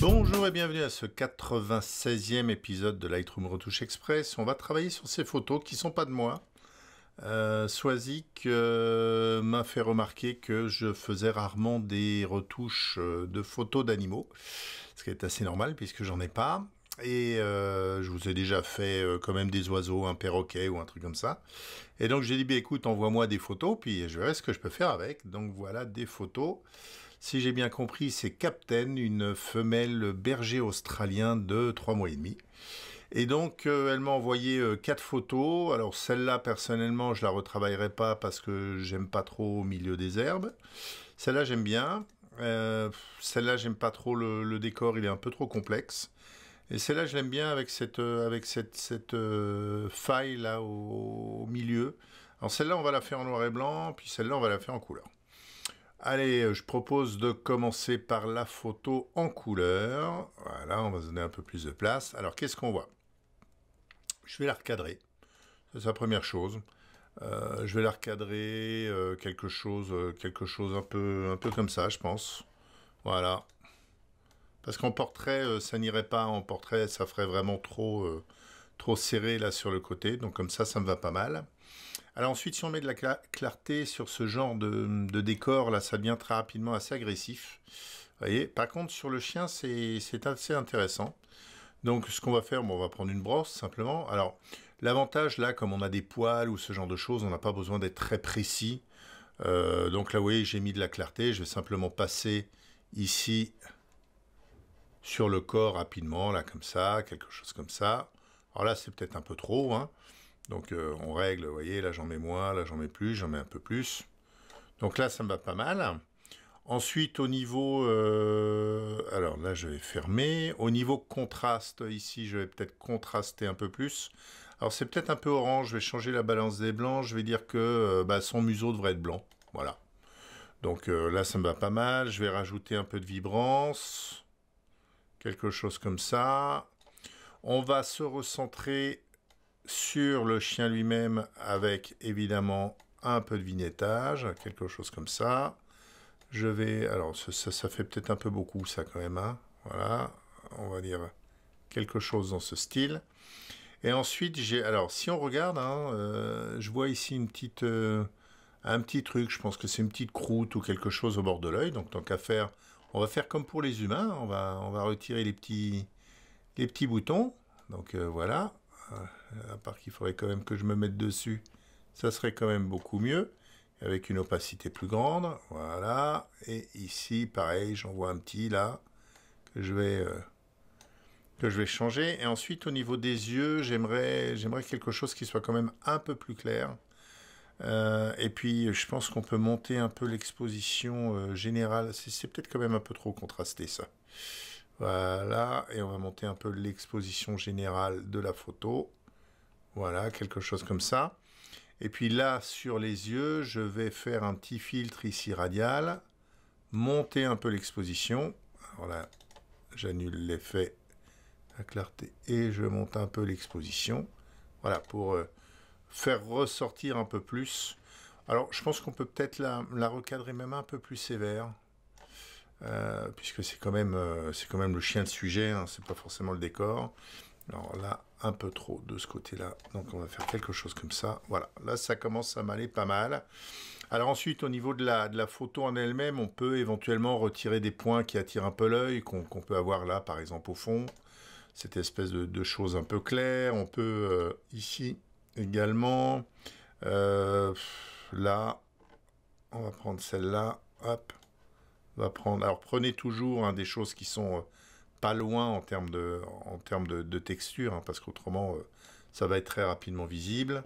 Bonjour et bienvenue à ce 96e épisode de Lightroom Retouche Express. On va travailler sur ces photos qui sont pas de moi. Euh, Swazik euh, m'a fait remarquer que je faisais rarement des retouches euh, de photos d'animaux, ce qui est assez normal puisque j'en ai pas. Et euh, je vous ai déjà fait quand même des oiseaux, un perroquet ou un truc comme ça. Et donc j'ai dit, bah, écoute, envoie-moi des photos, puis je verrai ce que je peux faire avec. Donc voilà des photos si j'ai bien compris, c'est Captain, une femelle berger australien de 3 mois et demi. Et donc, euh, elle m'a envoyé euh, quatre photos. Alors, celle-là, personnellement, je la retravaillerai pas parce que j'aime pas trop au milieu des herbes. Celle-là, j'aime bien. Euh, celle-là, j'aime pas trop le, décor, il est un peu trop complexe. Et celle-là, je l'aime bien avec cette, avec cette, faille là au milieu. Alors, celle-là, on va la faire en noir et blanc, puis celle-là, on va la faire en couleur. Allez, euh, je propose de commencer par la photo en couleur. Voilà, on va donner un peu plus de place. Alors, qu'est-ce qu'on voit Je vais la recadrer. C'est la première chose. Euh, je vais la recadrer euh, quelque chose, quelque chose un peu, un peu comme ça, je pense. Voilà. Parce qu'en portrait, ça n'irait pas. En portrait, ça ferait vraiment trop, trop serré là sur le côté. Donc comme ça, ça me va pas mal. Alors ensuite, si on met de la clarté sur ce genre de, décor, là, ça devient très rapidement assez agressif. Vous voyez Par contre, sur le chien, c'est assez intéressant. Donc ce qu'on va faire, on va prendre une brosse simplement. Alors l'avantage là, comme on a des poils ou ce genre de choses, on n'a pas besoin d'être très précis. Euh, donc là, vous voyez, j'ai mis de la clarté. Je vais simplement passer ici sur le corps rapidement, là comme ça, quelque chose comme ça. Alors là, c'est peut-être un peu trop. Hein. Donc euh, on règle, vous voyez, là j'en mets moins, là j'en mets plus, j'en mets un peu plus. Donc là ça me va pas mal. Ensuite au niveau, euh, alors là je vais fermer. Au niveau contraste, ici je vais peut-être contraster un peu plus. Alors c'est peut-être un peu orange, je vais changer la balance des blancs, je vais dire que euh, bah, son museau devrait être blanc. Voilà. Donc là ça me va pas mal, je vais rajouter un peu de vibrance, quelque chose comme ça. On va se recentrer sur le chien lui-même avec évidemment un peu de vignettage, quelque chose comme ça. Je vais, alors ça, ça, fait peut-être un peu beaucoup ça quand même, hein. voilà, on va dire quelque chose dans ce style. Et ensuite, j'ai, alors si on regarde, hein, euh, je vois ici une petite, euh, un petit truc, je pense que c'est une petite croûte ou quelque chose au bord de l'œil, donc tant qu'à faire, on va faire comme pour les humains, on va, on va retirer les petits, les petits boutons, donc euh, voilà, euh, à part qu'il faudrait quand même que je me mette dessus, ça serait quand même beaucoup mieux, avec une opacité plus grande, voilà, et ici, pareil, j'en vois un petit, là, que je vais... Euh, que je vais changer. Et ensuite, au niveau des yeux, j'aimerais quelque chose qui soit quand même un peu plus clair. Euh, et puis, je pense qu'on peut monter un peu l'exposition générale. C'est peut-être quand même un peu trop contrasté, ça. Voilà, et on va monter un peu l'exposition générale de la photo. Voilà, quelque chose comme ça. Et puis là, sur les yeux, je vais faire un petit filtre ici radial, monter un peu l'exposition. Alors là, j'annule l'effet, la clarté, et je monte un peu l'exposition. Voilà, pour euh, faire ressortir un peu plus. Alors, je pense qu'on peut peut-être la recadrer même un peu plus sévère. Euh, puisque c'est quand même euh, c'est quand même le chien de sujet, hein, c'est pas forcément le décor. Alors là, un peu trop de ce côté-là, donc on va faire quelque chose comme ça. Voilà, là ça commence à m'aller pas mal. Alors ensuite, au niveau de la, de la photo en elle-même, on peut éventuellement retirer des points qui attirent un peu l'œil, qu'on peut avoir là, par exemple, au fond. Cette espèce de, de chose un peu claire. On peut euh, ici également. là, on va prendre celle-là. Hop, alors prenez toujours hein, des choses qui sont euh, pas loin en termes de, en de, texture, hein, parce qu'autrement, euh, ça va être très rapidement visible.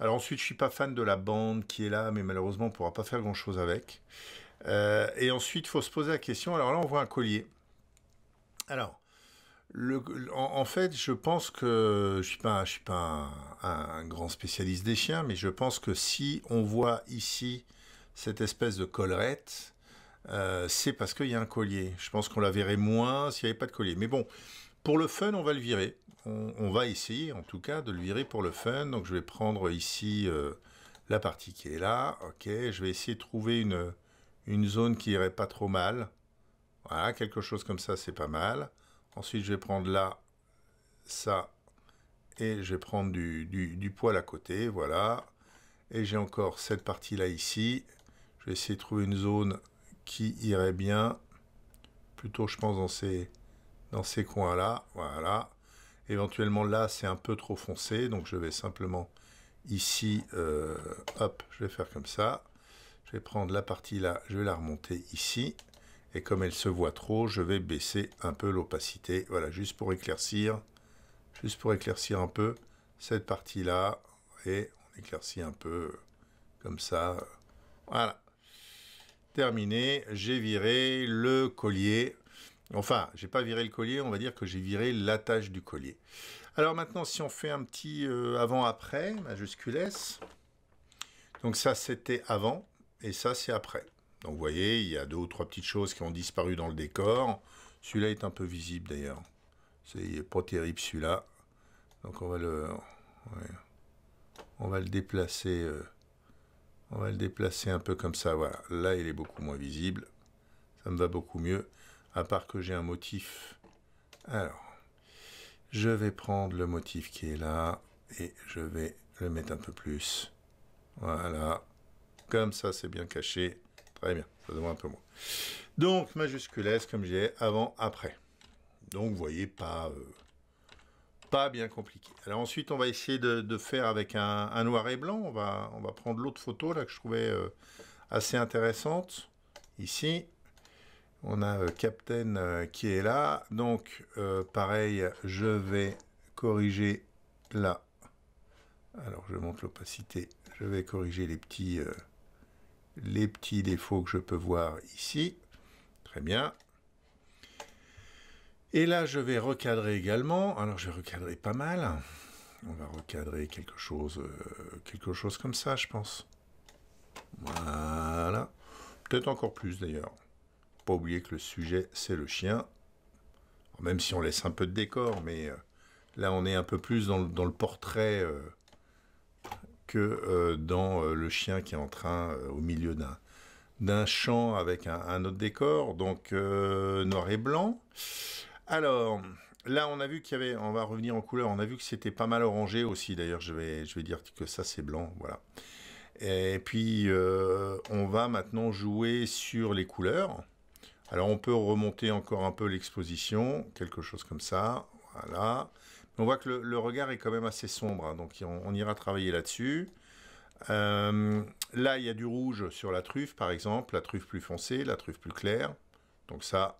Alors ensuite, je suis pas fan de la bande qui est là, mais malheureusement, on pourra pas faire grand-chose avec. Euh, et ensuite, faut se poser la question. Alors là, on voit un collier. Alors, en, fait, je pense que je suis pas, je suis pas un, grand spécialiste des chiens, mais je pense que si on voit ici cette espèce de collerette, euh, c'est parce qu'il y a un collier. Je pense qu'on la verrait moins s'il n'y avait pas de collier. Mais bon, pour le fun, on va le virer. On, va essayer, en tout cas, de le virer pour le fun. Donc, je vais prendre ici euh, la partie qui est là. Ok, je vais essayer de trouver une, zone qui irait pas trop mal. Voilà, quelque chose comme ça, c'est pas mal. Ensuite, je vais prendre là, ça, et je vais prendre du, du poil à côté, voilà. Et j'ai encore cette partie-là ici. Je vais essayer de trouver une zone qui irait bien plutôt je pense dans ces dans ces coins là voilà éventuellement là c'est un peu trop foncé donc je vais simplement ici euh, hop je vais faire comme ça je vais prendre la partie là je vais la remonter ici et comme elle se voit trop je vais baisser un peu l'opacité voilà juste pour éclaircir juste pour éclaircir un peu cette partie là et on éclaircit un peu comme ça voilà terminé, j'ai viré le collier. Enfin, j'ai pas viré le collier, on va dire que j'ai viré l'attache du collier. Alors maintenant, si on fait un petit euh, avant-après, majuscule S. Donc ça, c'était avant, et ça, c'est après. Donc vous voyez, il y a deux ou trois petites choses qui ont disparu dans le décor. Celui-là est un peu visible d'ailleurs. C'est pas terrible celui-là. Donc on va le, on va le déplacer. Euh, on va le déplacer un peu comme ça, voilà. Là, il est beaucoup moins visible. Ça me va beaucoup mieux, à part que j'ai un motif. Alors, je vais prendre le motif qui est là et je vais le mettre un peu plus. Voilà. Comme ça, c'est bien caché. Très bien, ça devrait un peu moins. Donc, majuscule comme j'ai avant, après. Donc, vous voyez, pas... Euh, pas bien compliqué. Alors ensuite, on va essayer de, faire avec un, noir et blanc. On va, on va prendre l'autre photo là que je trouvais euh, assez intéressante. Ici, on a euh, Captain euh, qui est là. Donc, pareil, je vais corriger là. Alors, je monte l'opacité. Je vais corriger les petits, les petits défauts que je peux voir ici. Très bien. Et là, je vais recadrer également. Alors, je vais recadrer pas mal. On va recadrer quelque chose, euh, quelque chose comme ça, je pense. Voilà. Peut-être encore plus, d'ailleurs. Pas oublier que le sujet, c'est le chien. Même si on laisse un peu de décor, mais euh, là, on est un peu plus dans, le portrait euh, que dans le chien qui est en train, au milieu d'un champ avec un, autre décor, donc noir et blanc. Alors, là, on a vu qu'il y avait, on va revenir en couleur, on a vu que c'était pas mal orangé aussi. D'ailleurs, je vais, je vais dire que ça, c'est blanc. Voilà. Et puis, euh, on va maintenant jouer sur les couleurs. Alors, on peut remonter encore un peu l'exposition, quelque chose comme ça. Voilà. On voit que le, regard est quand même assez sombre, hein, donc on, ira travailler là-dessus. Euh, là, il y a du rouge sur la truffe, par exemple, la truffe plus foncée, la truffe plus claire. Donc ça,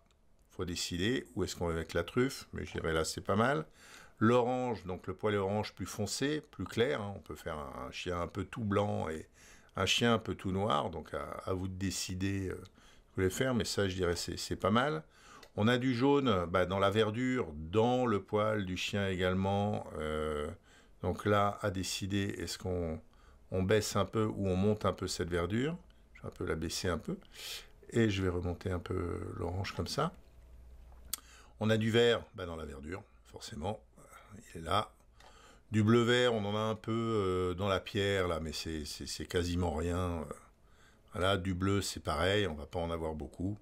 décider où est-ce qu'on va avec la truffe, mais je dirais là c'est pas mal. L'orange, donc le poil orange plus foncé, plus clair, hein. on peut faire un, chien un peu tout blanc et un chien un peu tout noir, donc à, vous de décider euh, ce que vous voulez faire, mais ça je dirais c'est pas mal. On a du jaune bah, dans la verdure, dans le poil du chien également, euh, donc là à décider est-ce qu'on baisse un peu ou on monte un peu cette verdure, je vais un peu la baisser un peu, et je vais remonter un peu l'orange comme ça. On a du vert bah, dans la verdure, forcément. Il est là. Du bleu vert, on en a un peu euh, dans la pierre, là, mais c'est quasiment rien. Euh. Voilà, du bleu, c'est pareil, on va pas en avoir beaucoup.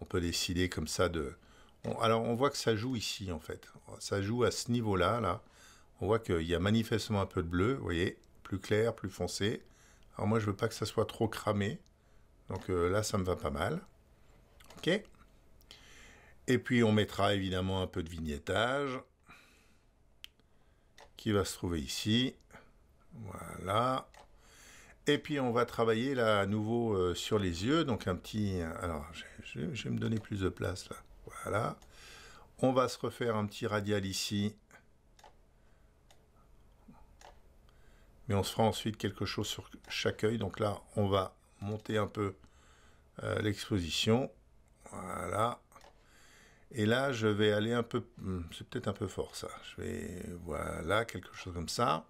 On peut décider comme ça de... alors, on voit que ça joue ici, en fait. Ça joue à ce niveau-là, là. On voit qu'il y a manifestement un peu de bleu, vous voyez, plus clair, plus foncé. Alors moi, je veux pas que ça soit trop cramé. Donc euh, là, ça me va pas mal. OK et puis on mettra évidemment un peu de vignettage qui va se trouver ici. Voilà. Et puis on va travailler là à nouveau euh, sur les yeux. Donc un petit... Alors je, vais me donner plus de place là. Voilà. On va se refaire un petit radial ici. Mais on se fera ensuite quelque chose sur chaque œil. Donc là, on va monter un peu euh, l'exposition. Voilà. Et là, je vais aller un peu, hmm, c'est peut-être un peu fort ça. Je vais, voilà, quelque chose comme ça.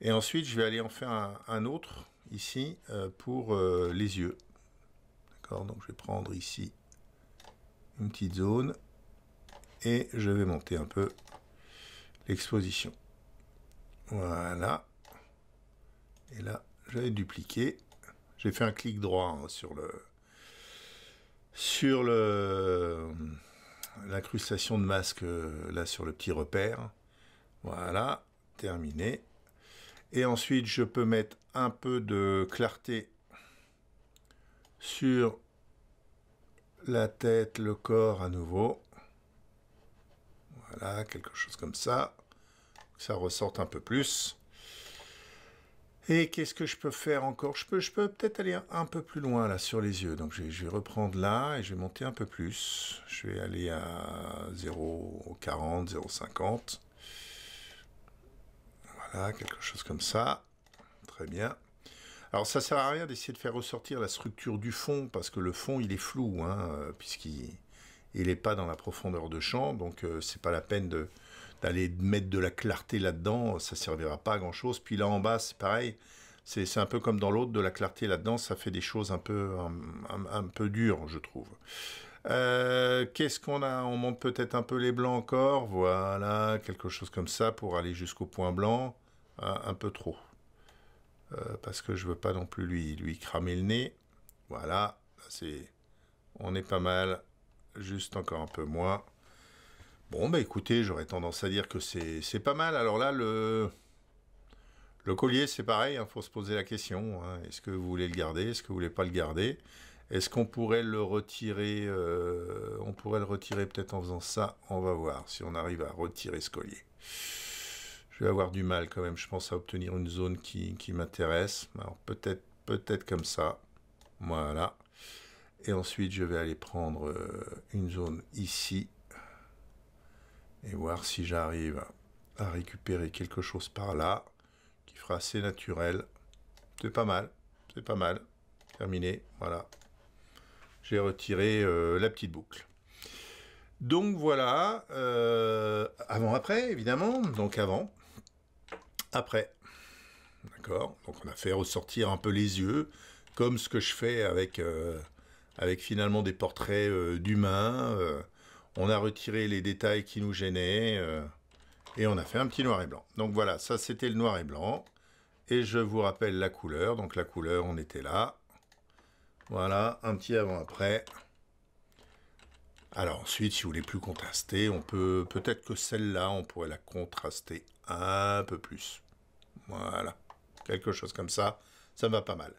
Et ensuite, je vais aller en faire un, autre ici euh, pour euh, les yeux. D'accord Donc, je vais prendre ici une petite zone et je vais monter un peu l'exposition. Voilà. Et là, je vais dupliquer. J'ai fait un clic droit hein, sur le sur le l'incrustation de masque euh, là sur le petit repère. Voilà, terminé. Et ensuite, je peux mettre un peu de clarté sur la tête, le corps à nouveau. Voilà, quelque chose comme ça. ça ressorte un peu plus. Et qu'est-ce que je peux faire encore Je peux, je peux peut-être aller un peu plus loin là sur les yeux. Donc je vais, reprendre là et je vais monter un peu plus. Je vais aller à 0,40, 0,50. Voilà, quelque chose comme ça. Très bien. Alors ça sert à rien d'essayer de faire ressortir la structure du fond parce que le fond il est flou, hein, puisqu'il il n'est pas dans la profondeur de champ, donc ce euh, c'est pas la peine de d'aller mettre de la clarté là-dedans, ça servira pas à grand chose. Puis là en bas, c'est pareil, c'est un peu comme dans l'autre, de la clarté là-dedans, ça fait des choses un peu un, peu dures, je trouve. Euh, qu'est-ce qu'on a On monte peut-être un peu les blancs encore, voilà, quelque chose comme ça pour aller jusqu'au point blanc, un peu trop, euh, parce que je veux pas non plus lui lui cramer le nez. Voilà, c'est on est pas mal. Juste encore un peu moins. Bon, bah écoutez, j'aurais tendance à dire que c'est pas mal. Alors là, le, le collier, c'est pareil, il hein, faut se poser la question. Hein. Est-ce que vous voulez le garder Est-ce que vous voulez pas le garder Est-ce qu'on pourrait le retirer euh, On pourrait le retirer peut-être en faisant ça. On va voir si on arrive à retirer ce collier. Je vais avoir du mal quand même, je pense, à obtenir une zone qui, m'intéresse. Alors peut-être peut-être comme ça. Voilà. Et ensuite, je vais aller prendre euh, une zone ici et voir si j'arrive à récupérer quelque chose par là qui fera assez naturel. C'est pas mal, c'est pas mal. Terminé, voilà. J'ai retiré euh, la petite boucle. Donc voilà, euh, avant, après, évidemment, donc avant, après. D'accord Donc on a fait ressortir un peu les yeux, comme ce que je fais avec avec finalement des portraits euh, d'humains. Euh, on a retiré les détails qui nous gênaient euh, et on a fait un petit noir et blanc. Donc voilà, ça c'était le noir et blanc. Et je vous rappelle la couleur. Donc la couleur, on était là. Voilà, un petit avant-après. Alors ensuite, si vous voulez plus contraster, on peut peut-être que celle-là, on pourrait la contraster un peu plus. Voilà, quelque chose comme ça, ça va pas mal.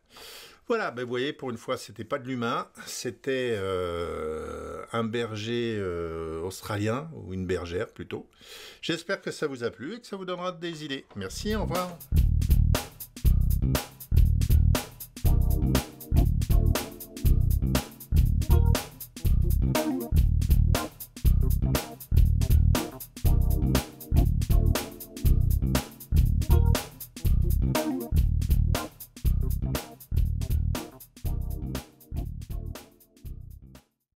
Voilà, ben vous voyez, pour une fois, c'était pas de l'humain, c'était euh, un berger euh, australien, ou une bergère plutôt. J'espère que ça vous a plu et que ça vous donnera des idées. Merci, au revoir.